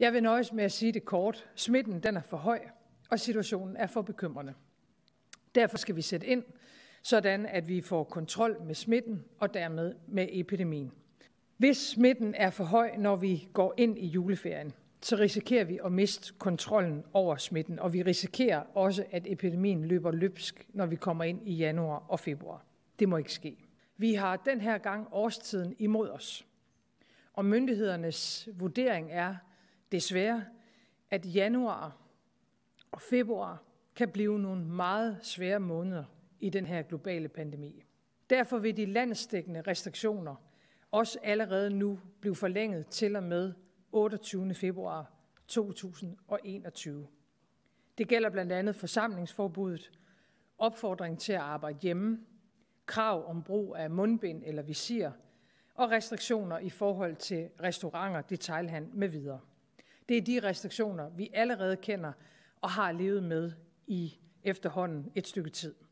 Jeg vil nøjes med at sige det kort. Smitten den er for høj, og situationen er for bekymrende. Derfor skal vi sætte ind, sådan at vi får kontrol med smitten og dermed med epidemien. Hvis smitten er for høj, når vi går ind i juleferien, så risikerer vi at miste kontrollen over smitten, og vi risikerer også, at epidemien løber løbsk, når vi kommer ind i januar og februar. Det må ikke ske. Vi har den her gang årstiden imod os, og myndighedernes vurdering er, desværre, at januar og februar kan blive nogle meget svære måneder i den her globale pandemi. Derfor vil de landstækkende restriktioner også allerede nu blive forlænget til og med 28. februar 2021. Det gælder blandt andet forsamlingsforbuddet, opfordring til at arbejde hjemme, krav om brug af mundbind eller visir og restriktioner i forhold til restauranter, detailhandel med videre. Det er de restriktioner, vi allerede kender og har levet med i efterhånden et stykke tid.